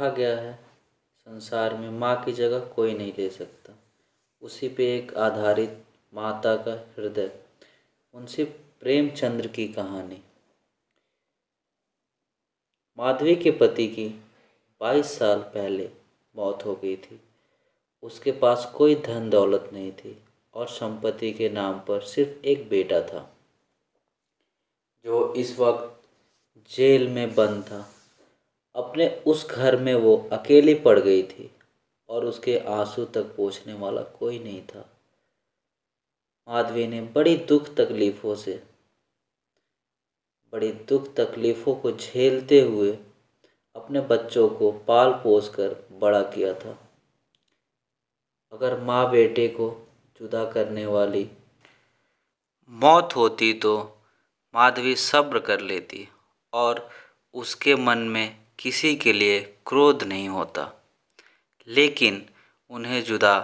रखा गया है संसार में माँ की जगह कोई नहीं ले सकता उसी पे एक आधारित माता का हृदय उनसे प्रेमचंद्र की कहानी माधवी के पति की 22 साल पहले मौत हो गई थी उसके पास कोई धन दौलत नहीं थी और संपत्ति के नाम पर सिर्फ एक बेटा था जो इस वक्त जेल में बंद था अपने उस घर में वो अकेली पड़ गई थी और उसके आंसू तक पहुँचने वाला कोई नहीं था माधवी ने बड़ी दुख तकलीफ़ों से बड़ी दुख तकलीफ़ों को झेलते हुए अपने बच्चों को पाल पोस कर बड़ा किया था अगर माँ बेटे को जुदा करने वाली मौत होती तो माधवी सब्र कर लेती और उसके मन में किसी के लिए क्रोध नहीं होता लेकिन उन्हें जुदा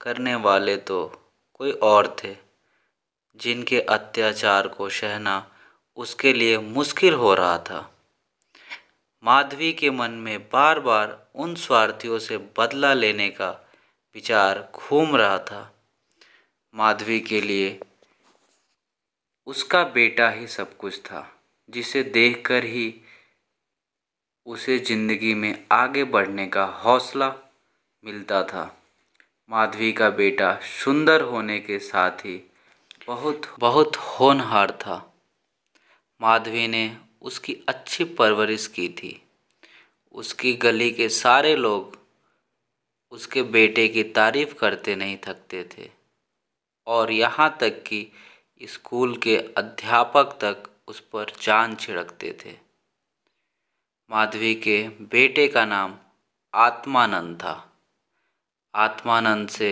करने वाले तो कोई और थे जिनके अत्याचार को सहना उसके लिए मुश्किल हो रहा था माधवी के मन में बार बार उन स्वार्थियों से बदला लेने का विचार घूम रहा था माधवी के लिए उसका बेटा ही सब कुछ था जिसे देखकर ही उसे ज़िंदगी में आगे बढ़ने का हौसला मिलता था माधवी का बेटा सुंदर होने के साथ ही बहुत बहुत होनहार था माधवी ने उसकी अच्छी परवरिश की थी उसकी गली के सारे लोग उसके बेटे की तारीफ़ करते नहीं थकते थे और यहाँ तक कि स्कूल के अध्यापक तक उस पर जान छिड़कते थे माधवी के बेटे का नाम आत्मानंद था आत्मानंद से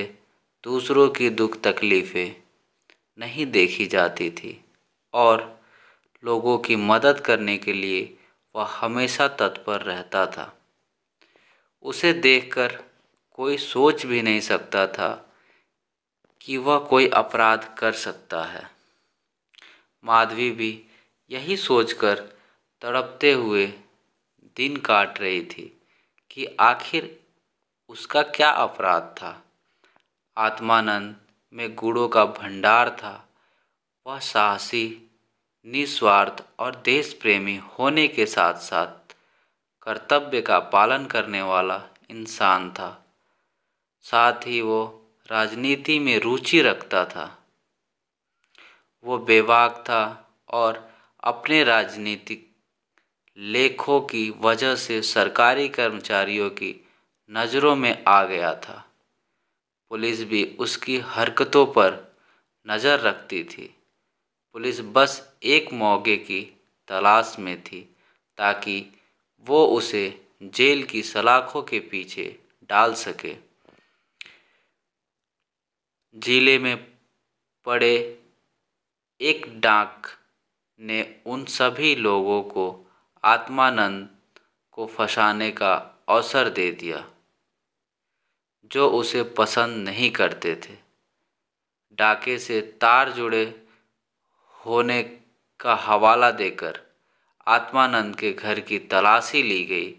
दूसरों की दुख तकलीफ़ें नहीं देखी जाती थी और लोगों की मदद करने के लिए वह हमेशा तत्पर रहता था उसे देखकर कोई सोच भी नहीं सकता था कि वह कोई अपराध कर सकता है माधवी भी यही सोचकर तड़पते हुए दिन काट रही थी कि आखिर उसका क्या अपराध था आत्मानंद में गुड़ों का भंडार था वह साहसी निस्वार्थ और देश प्रेमी होने के साथ साथ कर्तव्य का पालन करने वाला इंसान था साथ ही वो राजनीति में रुचि रखता था वो बेबाक था और अपने राजनीतिक लेखों की वजह से सरकारी कर्मचारियों की नज़रों में आ गया था पुलिस भी उसकी हरकतों पर नज़र रखती थी पुलिस बस एक मौके की तलाश में थी ताकि वो उसे जेल की सलाखों के पीछे डाल सके जिले में पड़े एक डाक ने उन सभी लोगों को आत्मानंद को फंसाने का अवसर दे दिया जो उसे पसंद नहीं करते थे डाके से तार जुड़े होने का हवाला देकर आत्मानंद के घर की तलाशी ली गई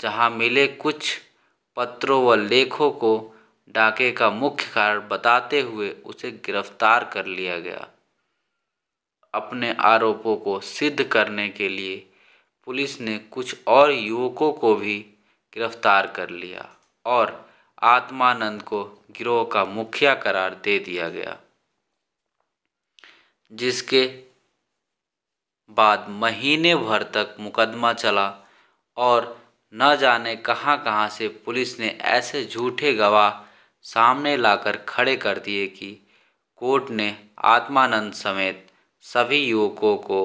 जहां मिले कुछ पत्रों व लेखों को डाके का मुख्य कारण बताते हुए उसे गिरफ्तार कर लिया गया अपने आरोपों को सिद्ध करने के लिए पुलिस ने कुछ और युवकों को भी गिरफ्तार कर लिया और आत्मानंद को गिरोह का मुखिया करार दे दिया गया जिसके बाद महीने भर तक मुकदमा चला और न जाने कहां कहां से पुलिस ने ऐसे झूठे गवाह सामने लाकर खड़े कर दिए कि कोर्ट ने आत्मानंद समेत सभी युवकों को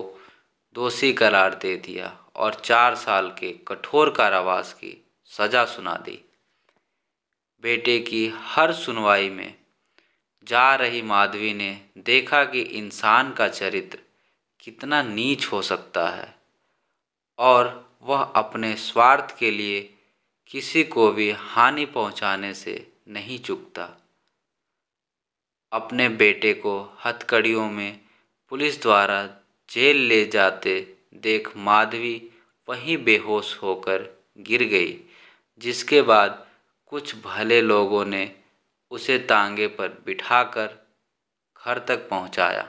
दोषी करार दे दिया और चार साल के कठोर कारावास की सज़ा सुना दी बेटे की हर सुनवाई में जा रही माधवी ने देखा कि इंसान का चरित्र कितना नीच हो सकता है और वह अपने स्वार्थ के लिए किसी को भी हानि पहुंचाने से नहीं चुकता अपने बेटे को हथकड़ियों में पुलिस द्वारा जेल ले जाते देख माधवी वहीं बेहोश होकर गिर गई जिसके बाद कुछ भले लोगों ने उसे तांगे पर बिठाकर घर तक पहुंचाया।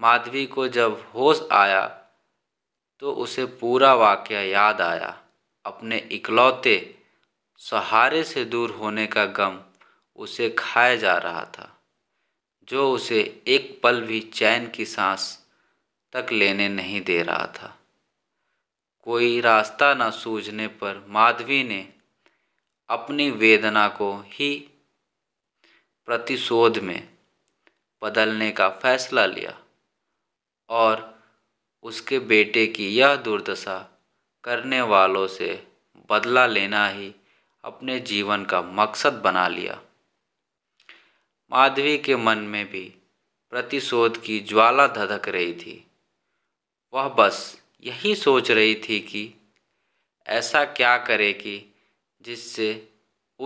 माधवी को जब होश आया तो उसे पूरा वाक्य याद आया अपने इकलौते सहारे से दूर होने का गम उसे खाया जा रहा था जो उसे एक पल भी चैन की सांस तक लेने नहीं दे रहा था कोई रास्ता न सूझने पर माधवी ने अपनी वेदना को ही प्रतिशोध में बदलने का फैसला लिया और उसके बेटे की यह दुर्दशा करने वालों से बदला लेना ही अपने जीवन का मकसद बना लिया माधवी के मन में भी प्रतिशोध की ज्वाला धधक रही थी वह बस यही सोच रही थी कि ऐसा क्या करे कि जिससे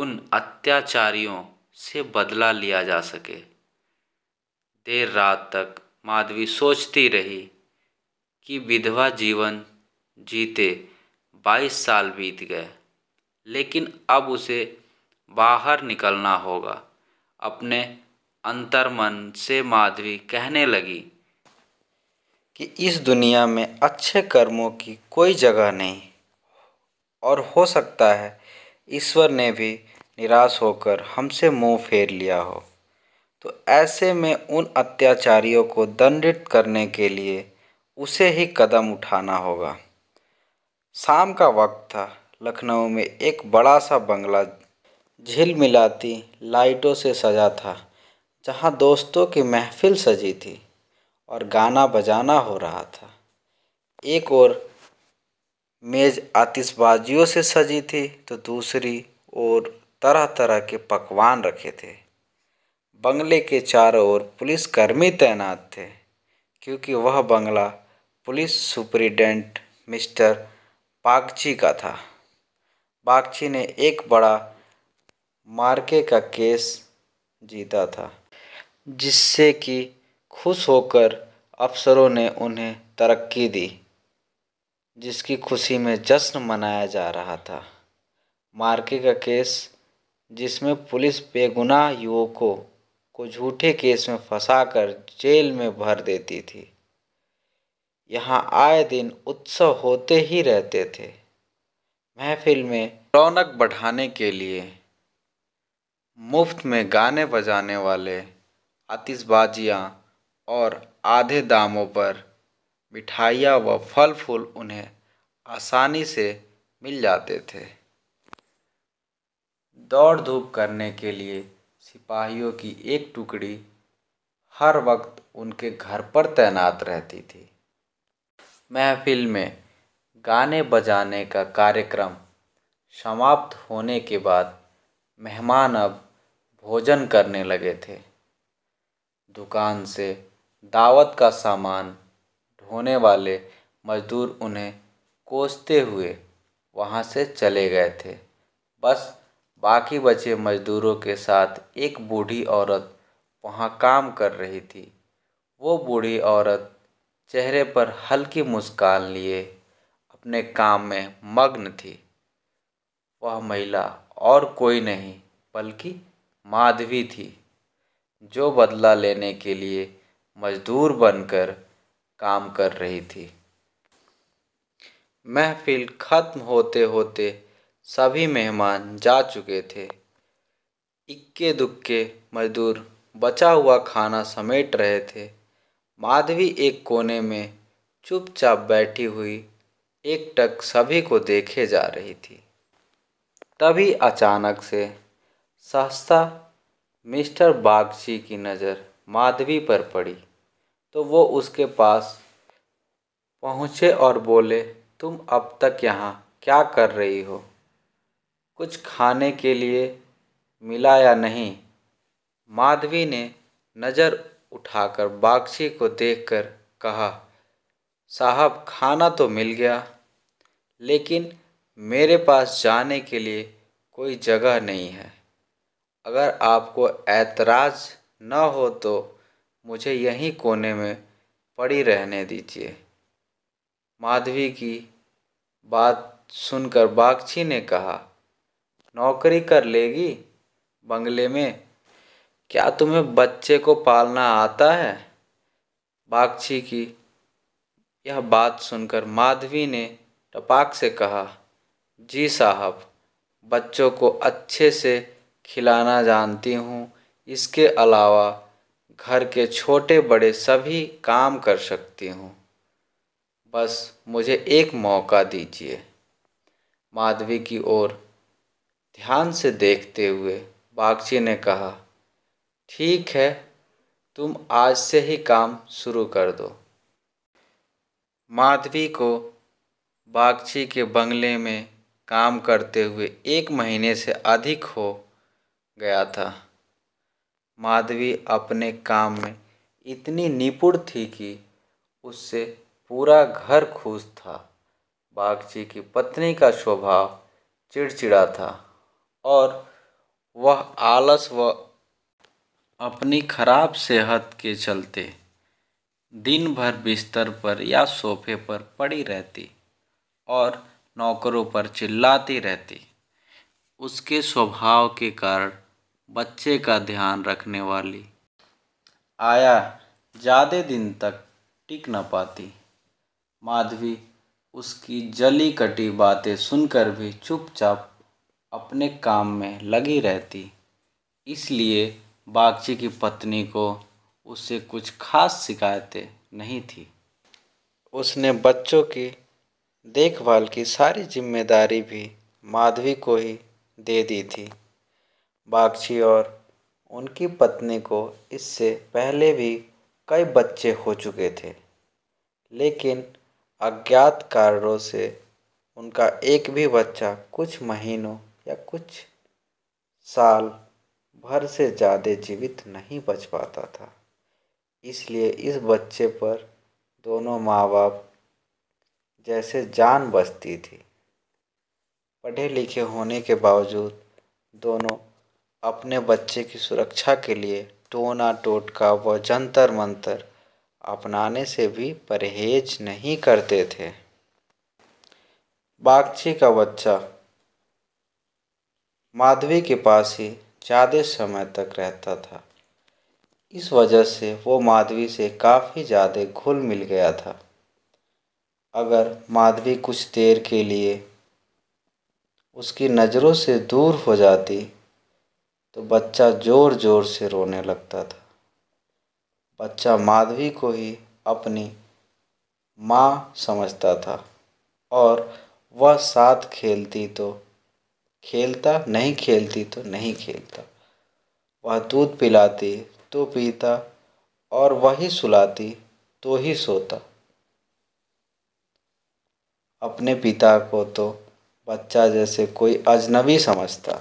उन अत्याचारियों से बदला लिया जा सके देर रात तक माधवी सोचती रही कि विधवा जीवन जीते बाईस साल बीत गए लेकिन अब उसे बाहर निकलना होगा अपने अंतर्मन से माधवी कहने लगी कि इस दुनिया में अच्छे कर्मों की कोई जगह नहीं और हो सकता है ईश्वर ने भी निराश होकर हमसे मुंह फेर लिया हो तो ऐसे में उन अत्याचारियों को दंडित करने के लिए उसे ही कदम उठाना होगा शाम का वक्त था लखनऊ में एक बड़ा सा बंगला झील मिलाती लाइटों से सजा था जहाँ दोस्तों की महफिल सजी थी और गाना बजाना हो रहा था एक ओर मेज़ आतिशबाजियों से सजी थी तो दूसरी ओर तरह तरह के पकवान रखे थे बंगले के चारों ओर पुलिसकर्मी तैनात थे क्योंकि वह बंगला पुलिस सुपरिटेंडेंट मिस्टर बागची का था बागची ने एक बड़ा मार्के का केस जीता था जिससे कि खुश होकर अफसरों ने उन्हें तरक्की दी जिसकी खुशी में जश्न मनाया जा रहा था मार्के का केस जिसमें पुलिस बेगुनाह युवकों को झूठे केस में फंसाकर जेल में भर देती थी यहाँ आए दिन उत्सव होते ही रहते थे महफिल में रौनक बढ़ाने के लिए मुफ्त में गाने बजाने वाले आतिशबाजियाँ और आधे दामों पर मिठाइयाँ व फल फूल उन्हें आसानी से मिल जाते थे दौड़ धूप करने के लिए सिपाहियों की एक टुकड़ी हर वक्त उनके घर पर तैनात रहती थी महफिल में गाने बजाने का कार्यक्रम समाप्त होने के बाद मेहमान अब भोजन करने लगे थे दुकान से दावत का सामान ढोने वाले मज़दूर उन्हें कोसते हुए वहाँ से चले गए थे बस बाकी बचे मज़दूरों के साथ एक बूढ़ी औरत वहाँ काम कर रही थी वो बूढ़ी औरत चेहरे पर हल्की मुस्कान लिए अपने काम में मग्न थी वह महिला और कोई नहीं बल्कि माधवी थी जो बदला लेने के लिए मज़दूर बनकर काम कर रही थी महफ़िल ख़त्म होते होते सभी मेहमान जा चुके थे इक्के दुक्के मज़दूर बचा हुआ खाना समेट रहे थे माधवी एक कोने में चुपचाप बैठी हुई एक टक सभी को देखे जा रही थी तभी अचानक से सहसा मिस्टर बागची की नज़र माधवी पर पड़ी तो वो उसके पास पहुँचे और बोले तुम अब तक यहाँ क्या कर रही हो कुछ खाने के लिए मिला या नहीं माधवी ने नज़र उठाकर बागची को देखकर कहा साहब खाना तो मिल गया लेकिन मेरे पास जाने के लिए कोई जगह नहीं है अगर आपको ऐतराज़ न हो तो मुझे यहीं कोने में पड़ी रहने दीजिए माधवी की बात सुनकर बागची ने कहा नौकरी कर लेगी बंगले में क्या तुम्हें बच्चे को पालना आता है बागची की यह बात सुनकर माधवी ने टपाक से कहा जी साहब बच्चों को अच्छे से खिलाना जानती हूँ इसके अलावा घर के छोटे बड़े सभी काम कर सकती हूँ बस मुझे एक मौका दीजिए माधवी की ओर ध्यान से देखते हुए बागची ने कहा ठीक है तुम आज से ही काम शुरू कर दो माधवी को बागची के बंगले में काम करते हुए एक महीने से अधिक हो गया था माधवी अपने काम में इतनी निपुण थी कि उससे पूरा घर खुश था बागची की पत्नी का स्वभाव चिड़चिड़ा था और वह आलस व अपनी खराब सेहत के चलते दिन भर बिस्तर पर या सोफे पर पड़ी रहती और नौकरों पर चिल्लाती रहती उसके स्वभाव के कारण बच्चे का ध्यान रखने वाली आया ज़्यादा दिन तक टिक न पाती माधवी उसकी जली कटी बातें सुनकर भी चुपचाप अपने काम में लगी रहती इसलिए बागची की पत्नी को उससे कुछ खास शिकायतें नहीं थी उसने बच्चों की देखभाल की सारी जिम्मेदारी भी माधवी को ही दे दी थी बागची और उनकी पत्नी को इससे पहले भी कई बच्चे हो चुके थे लेकिन अज्ञात कारणों से उनका एक भी बच्चा कुछ महीनों या कुछ साल भर से ज़्यादा जीवित नहीं बच पाता था इसलिए इस बच्चे पर दोनों माँ बाप जैसे जान बचती थी पढ़े लिखे होने के बावजूद दोनों अपने बच्चे की सुरक्षा के लिए टोना टोटका व जंतर मंतर अपनाने से भी परहेज नहीं करते थे बागची का बच्चा माधवी के पास ही ज़्यादा समय तक रहता था इस वजह से वो माधवी से काफ़ी ज़्यादा घुल मिल गया था अगर माधवी कुछ देर के लिए उसकी नज़रों से दूर हो जाती तो बच्चा ज़ोर ज़ोर से रोने लगता था बच्चा माधवी को ही अपनी माँ समझता था और वह साथ खेलती तो खेलता नहीं खेलती तो नहीं खेलता वह दूध पिलाती तो पीता और वही सुलाती तो ही सोता अपने पिता को तो बच्चा जैसे कोई अजनबी समझता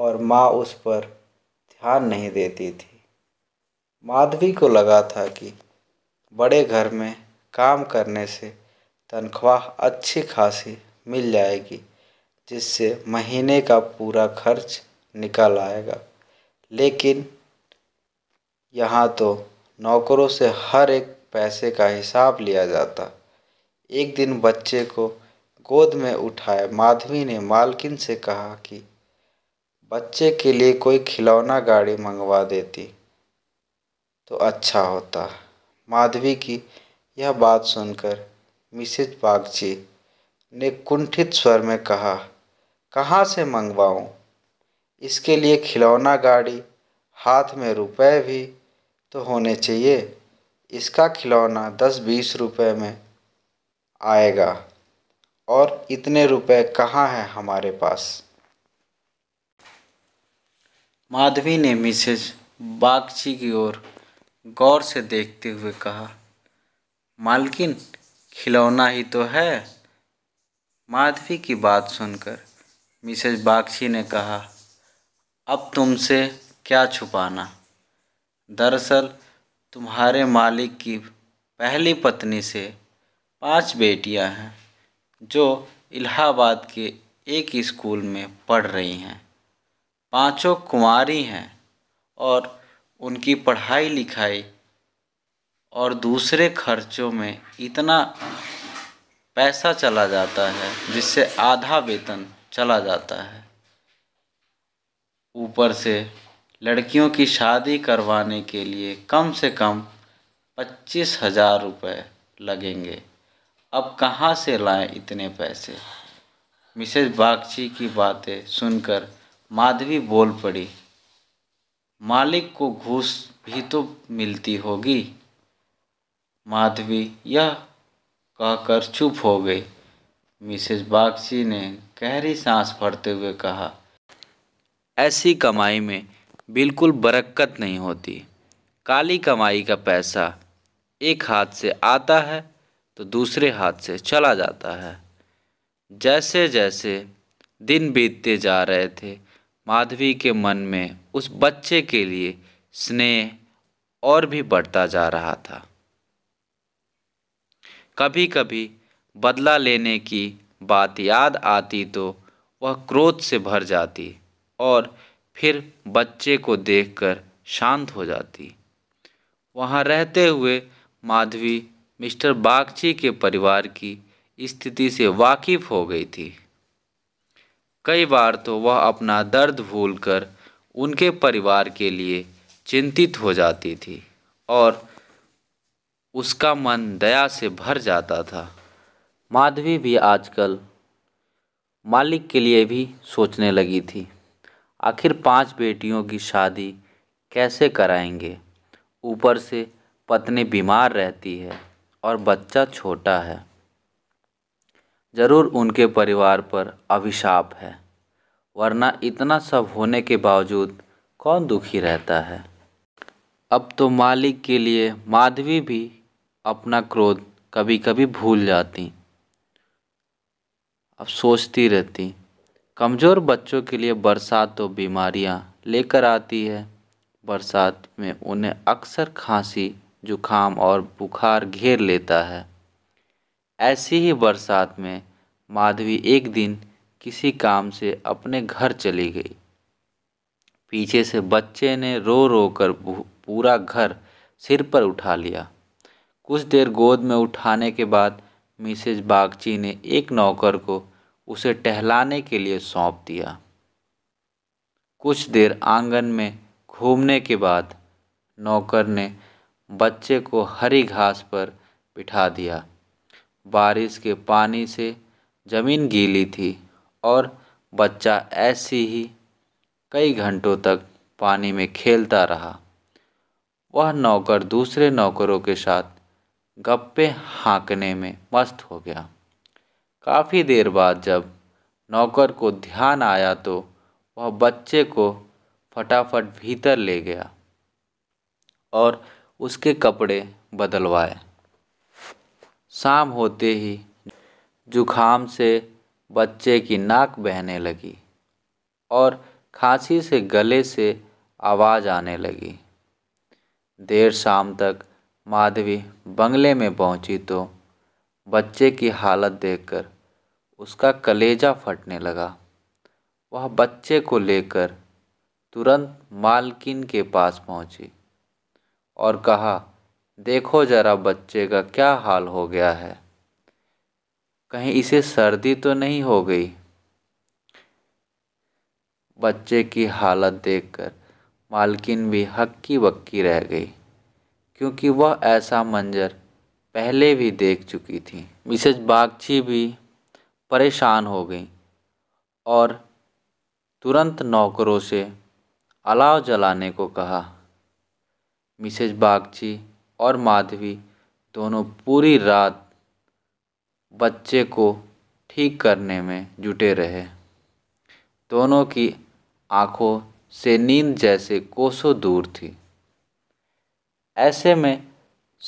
और माँ उस पर ध्यान नहीं देती थी माधवी को लगा था कि बड़े घर में काम करने से तनख्वाह अच्छी खासी मिल जाएगी जिससे महीने का पूरा खर्च निकल आएगा लेकिन यहाँ तो नौकरों से हर एक पैसे का हिसाब लिया जाता एक दिन बच्चे को गोद में उठाए माधवी ने मालकिन से कहा कि बच्चे के लिए कोई खिलौना गाड़ी मंगवा देती तो अच्छा होता माधवी की यह बात सुनकर मिसेज बागची ने कुंठित स्वर में कहा कहाँ से मंगवाऊँ इसके लिए खिलौना गाड़ी हाथ में रुपए भी तो होने चाहिए इसका खिलौना दस बीस रुपए में आएगा और इतने रुपए कहाँ हैं हमारे पास माधवी ने मिसेज बागची की ओर गौर से देखते हुए कहा मालकिन खिलौना ही तो है माधवी की बात सुनकर मिसेज बागची ने कहा अब तुमसे क्या छुपाना दरअसल तुम्हारे मालिक की पहली पत्नी से पांच बेटियां हैं जो इलाहाबाद के एक स्कूल में पढ़ रही हैं पाँचों कुंवारी हैं और उनकी पढ़ाई लिखाई और दूसरे खर्चों में इतना पैसा चला जाता है जिससे आधा वेतन चला जाता है ऊपर से लड़कियों की शादी करवाने के लिए कम से कम पच्चीस हज़ार रुपये लगेंगे अब कहाँ से लाएं इतने पैसे मिसेज बागची की बातें सुनकर माधवी बोल पड़ी मालिक को घूस भी तो मिलती होगी माधवी यह कहकर चुप हो गई मिसेस बागची ने गहरी सांस भरते हुए कहा ऐसी कमाई में बिल्कुल बरकत नहीं होती काली कमाई का पैसा एक हाथ से आता है तो दूसरे हाथ से चला जाता है जैसे जैसे दिन बीतते जा रहे थे माधवी के मन में उस बच्चे के लिए स्नेह और भी बढ़ता जा रहा था कभी कभी बदला लेने की बात याद आती तो वह क्रोध से भर जाती और फिर बच्चे को देखकर शांत हो जाती वहाँ रहते हुए माधवी मिस्टर बागची के परिवार की स्थिति से वाकिफ हो गई थी कई बार तो वह अपना दर्द भूलकर उनके परिवार के लिए चिंतित हो जाती थी और उसका मन दया से भर जाता था माधवी भी आजकल मालिक के लिए भी सोचने लगी थी आखिर पांच बेटियों की शादी कैसे कराएंगे ऊपर से पत्नी बीमार रहती है और बच्चा छोटा है ज़रूर उनके परिवार पर अभिशाप है वरना इतना सब होने के बावजूद कौन दुखी रहता है अब तो मालिक के लिए माधवी भी अपना क्रोध कभी कभी भूल जाती अब सोचती रहती कमज़ोर बच्चों के लिए बरसात तो बीमारियां लेकर आती है बरसात में उन्हें अक्सर खांसी जुखाम और बुखार घेर लेता है ऐसी ही बरसात में माधवी एक दिन किसी काम से अपने घर चली गई पीछे से बच्चे ने रो रो कर पूरा घर सिर पर उठा लिया कुछ देर गोद में उठाने के बाद मिसेज बागची ने एक नौकर को उसे टहलाने के लिए सौंप दिया कुछ देर आंगन में घूमने के बाद नौकर ने बच्चे को हरी घास पर बिठा दिया बारिश के पानी से ज़मीन गीली थी और बच्चा ऐसे ही कई घंटों तक पानी में खेलता रहा वह नौकर दूसरे नौकरों के साथ गप्पे हाँकने में मस्त हो गया काफ़ी देर बाद जब नौकर को ध्यान आया तो वह बच्चे को फटाफट भीतर ले गया और उसके कपड़े बदलवाए शाम होते ही जुखाम से बच्चे की नाक बहने लगी और खांसी से गले से आवाज़ आने लगी देर शाम तक माधवी बंगले में पहुंची तो बच्चे की हालत देखकर उसका कलेजा फटने लगा वह बच्चे को लेकर तुरंत मालकिन के पास पहुंची और कहा देखो ज़रा बच्चे का क्या हाल हो गया है कहीं इसे सर्दी तो नहीं हो गई बच्चे की हालत देखकर मालकिन भी हक्की बक्की रह गई क्योंकि वह ऐसा मंजर पहले भी देख चुकी थी मिसेज बागची भी परेशान हो गई और तुरंत नौकरों से अलाव जलाने को कहा मिसेज बागची और माधवी दोनों पूरी रात बच्चे को ठीक करने में जुटे रहे दोनों की आंखों से नींद जैसे कोसों दूर थी ऐसे में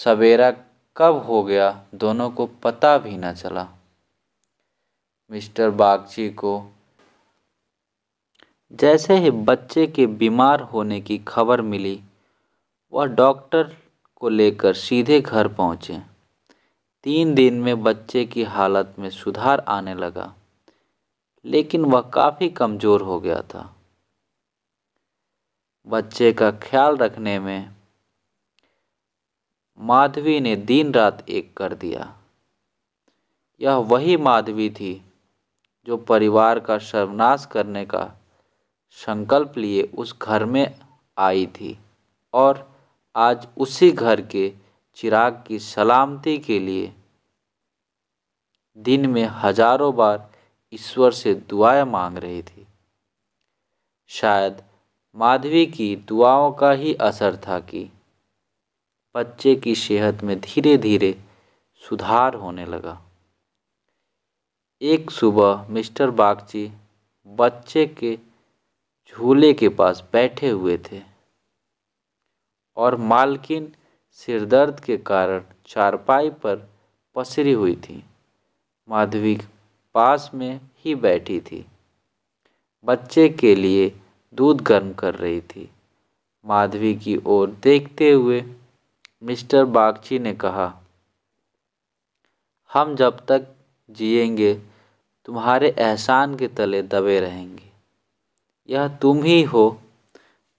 सवेरा कब हो गया दोनों को पता भी न चला मिस्टर बागची को जैसे ही बच्चे के बीमार होने की खबर मिली वह डॉक्टर को लेकर सीधे घर पहुंचे तीन दिन में बच्चे की हालत में सुधार आने लगा लेकिन वह काफ़ी कमज़ोर हो गया था बच्चे का ख्याल रखने में माधवी ने दिन रात एक कर दिया यह वही माधवी थी जो परिवार का सर्वनाश करने का संकल्प लिए उस घर में आई थी और आज उसी घर के चिराग की सलामती के लिए दिन में हजारों बार ईश्वर से दुआएं मांग रही थी शायद माधवी की दुआओं का ही असर था कि बच्चे की सेहत में धीरे धीरे सुधार होने लगा एक सुबह मिस्टर बागची बच्चे के झूले के पास बैठे हुए थे और मालकिन सिरदर्द के कारण चारपाई पर पसरी हुई थी माधवी पास में ही बैठी थी बच्चे के लिए दूध गर्म कर रही थी माधवी की ओर देखते हुए मिस्टर बागची ने कहा हम जब तक जिएंगे तुम्हारे एहसान के तले दबे रहेंगे यह तुम ही हो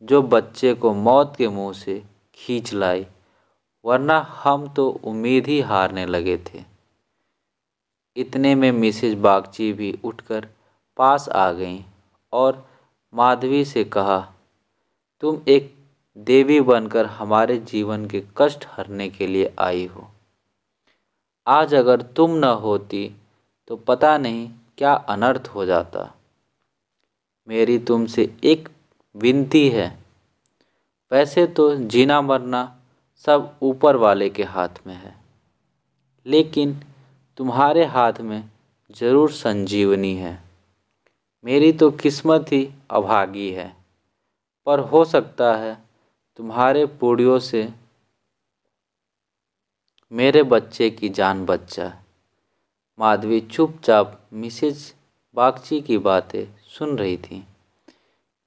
जो बच्चे को मौत के मुँह से खींच लाई वरना हम तो उम्मीद ही हारने लगे थे इतने में मिसेज बागची भी उठकर पास आ गईं और माधवी से कहा तुम एक देवी बनकर हमारे जीवन के कष्ट हरने के लिए आई हो आज अगर तुम न होती तो पता नहीं क्या अनर्थ हो जाता मेरी तुमसे एक विनती है वैसे तो जीना मरना सब ऊपर वाले के हाथ में है लेकिन तुम्हारे हाथ में ज़रूर संजीवनी है मेरी तो किस्मत ही अभागी है पर हो सकता है तुम्हारे पूड़ियों से मेरे बच्चे की जान बच जाए माधवी चुपचाप मिसेज बागची की बातें सुन रही थी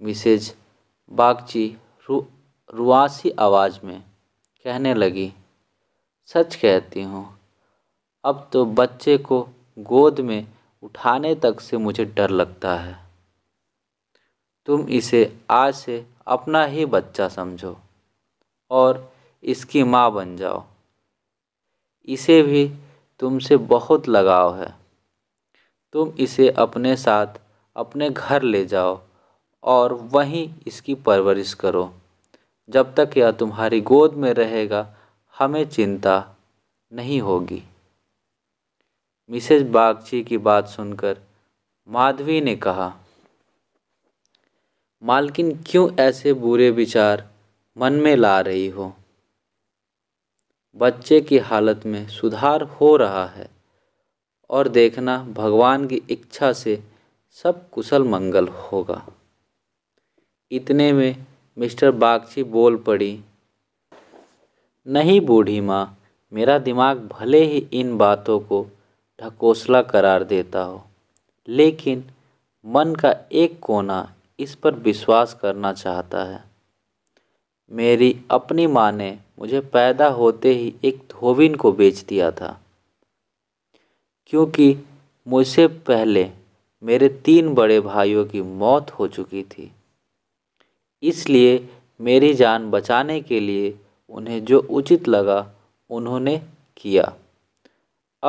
मिसेज बागची रु रुआसी आवाज़ में कहने लगी सच कहती हूँ अब तो बच्चे को गोद में उठाने तक से मुझे डर लगता है तुम इसे आज से अपना ही बच्चा समझो और इसकी माँ बन जाओ इसे भी तुमसे बहुत लगाव है तुम इसे अपने साथ अपने घर ले जाओ और वहीं इसकी परवरिश करो जब तक यह तुम्हारी गोद में रहेगा हमें चिंता नहीं होगी मिसेज बागची की बात सुनकर माधवी ने कहा मालकिन क्यों ऐसे बुरे विचार मन में ला रही हो बच्चे की हालत में सुधार हो रहा है और देखना भगवान की इच्छा से सब कुशल मंगल होगा इतने में मिस्टर बागची बोल पड़ी नहीं बूढ़ी माँ मेरा दिमाग भले ही इन बातों को ढकोसला करार देता हो लेकिन मन का एक कोना इस पर विश्वास करना चाहता है मेरी अपनी माँ ने मुझे पैदा होते ही एक धोबिन को बेच दिया था क्योंकि मुझसे पहले मेरे तीन बड़े भाइयों की मौत हो चुकी थी इसलिए मेरी जान बचाने के लिए उन्हें जो उचित लगा उन्होंने किया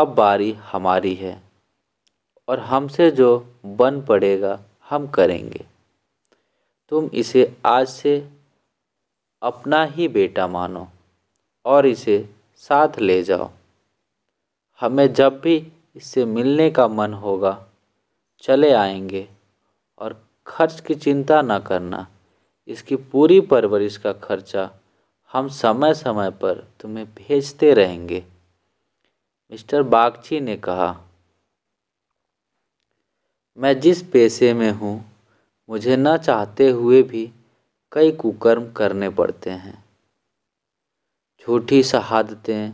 अब बारी हमारी है और हमसे जो बन पड़ेगा हम करेंगे तुम इसे आज से अपना ही बेटा मानो और इसे साथ ले जाओ हमें जब भी इससे मिलने का मन होगा चले आएंगे और खर्च की चिंता न करना इसकी पूरी परवरिश का खर्चा हम समय समय पर तुम्हें भेजते रहेंगे मिस्टर बागची ने कहा मैं जिस पेशे में हूँ मुझे न चाहते हुए भी कई कुकर्म करने पड़ते हैं झूठी शहादतें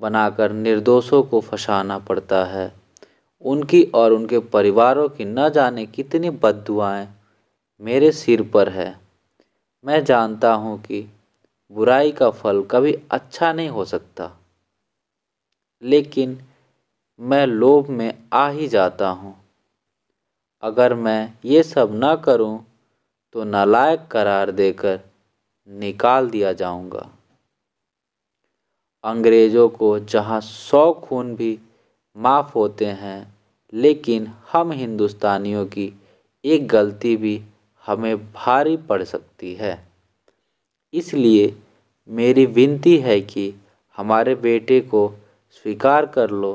बनाकर निर्दोषों को फंसाना पड़ता है उनकी और उनके परिवारों की न जाने कितनी बद मेरे सिर पर है मैं जानता हूँ कि बुराई का फल कभी अच्छा नहीं हो सकता लेकिन मैं लोभ में आ ही जाता हूँ अगर मैं ये सब ना करूँ तो नालायक करार देकर निकाल दिया जाऊँगा अंग्रेज़ों को जहाँ सौ खून भी माफ़ होते हैं लेकिन हम हिंदुस्तानियों की एक गलती भी हमें भारी पड़ सकती है इसलिए मेरी विनती है कि हमारे बेटे को स्वीकार कर लो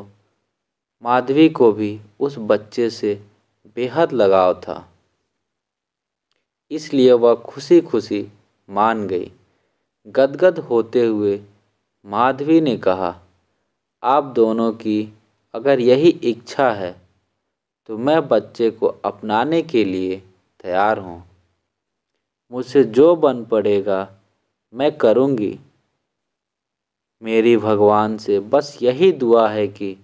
माधवी को भी उस बच्चे से बेहद लगाव था इसलिए वह खुशी खुशी मान गई गदगद होते हुए माधवी ने कहा आप दोनों की अगर यही इच्छा है तो मैं बच्चे को अपनाने के लिए तैयार हूँ मुझसे जो बन पड़ेगा मैं करूँगी मेरी भगवान से बस यही दुआ है कि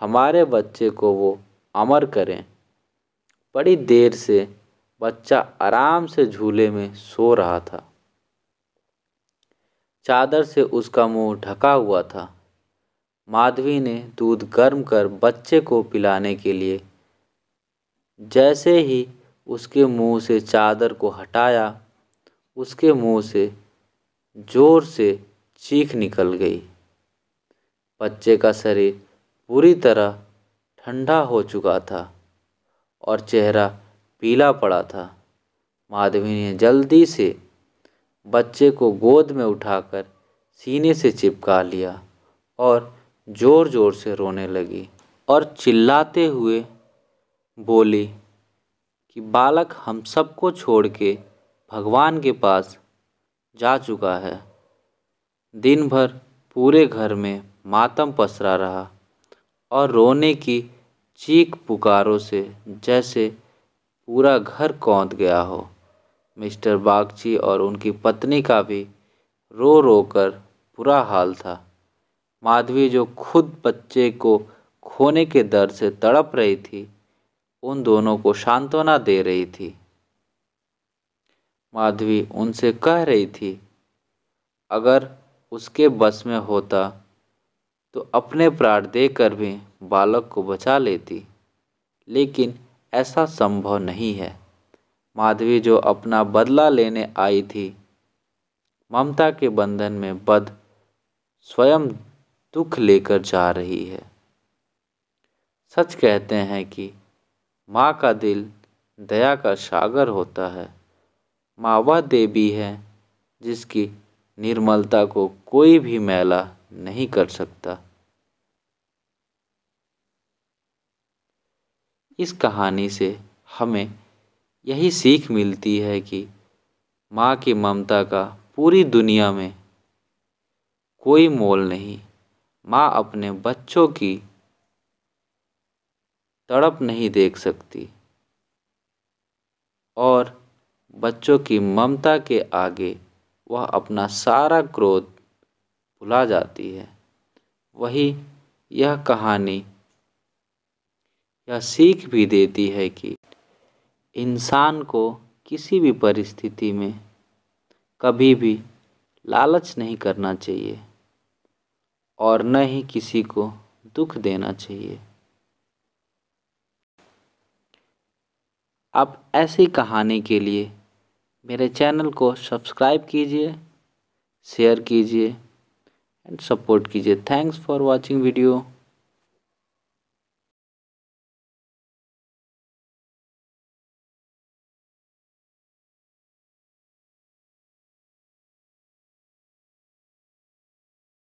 हमारे बच्चे को वो अमर करें बड़ी देर से बच्चा आराम से झूले में सो रहा था चादर से उसका मुंह ढका हुआ था माधवी ने दूध गर्म कर बच्चे को पिलाने के लिए जैसे ही उसके मुंह से चादर को हटाया उसके मुंह से जोर से चीख निकल गई बच्चे का शरीर पूरी तरह ठंडा हो चुका था और चेहरा पीला पड़ा था माधवी ने जल्दी से बच्चे को गोद में उठाकर सीने से चिपका लिया और ज़ोर ज़ोर से रोने लगी और चिल्लाते हुए बोली कि बालक हम सबको छोड़ के भगवान के पास जा चुका है दिन भर पूरे घर में मातम पसरा रहा और रोने की चीख पुकारों से जैसे पूरा घर कौंध गया हो मिस्टर बागची और उनकी पत्नी का भी रो रो कर बुरा हाल था माधवी जो खुद बच्चे को खोने के दर से तड़प रही थी उन दोनों को सांत्वना दे रही थी माधवी उनसे कह रही थी अगर उसके बस में होता तो अपने प्राण देकर भी बालक को बचा लेती लेकिन ऐसा संभव नहीं है माधवी जो अपना बदला लेने आई थी ममता के बंधन में बद स्वयं दुख लेकर जा रही है सच कहते हैं कि माँ का दिल दया का सागर होता है माँ वह देवी है जिसकी निर्मलता को कोई भी मैला नहीं कर सकता इस कहानी से हमें यही सीख मिलती है कि माँ की ममता का पूरी दुनिया में कोई मोल नहीं माँ अपने बच्चों की तड़प नहीं देख सकती और बच्चों की ममता के आगे वह अपना सारा क्रोध भुला जाती है वही यह कहानी यह सीख भी देती है कि इंसान को किसी भी परिस्थिति में कभी भी लालच नहीं करना चाहिए और न ही किसी को दुख देना चाहिए अब ऐसी कहानी के लिए मेरे चैनल को सब्सक्राइब कीजिए शेयर कीजिए एंड सपोर्ट कीजिए थैंक्स फॉर वाचिंग वीडियो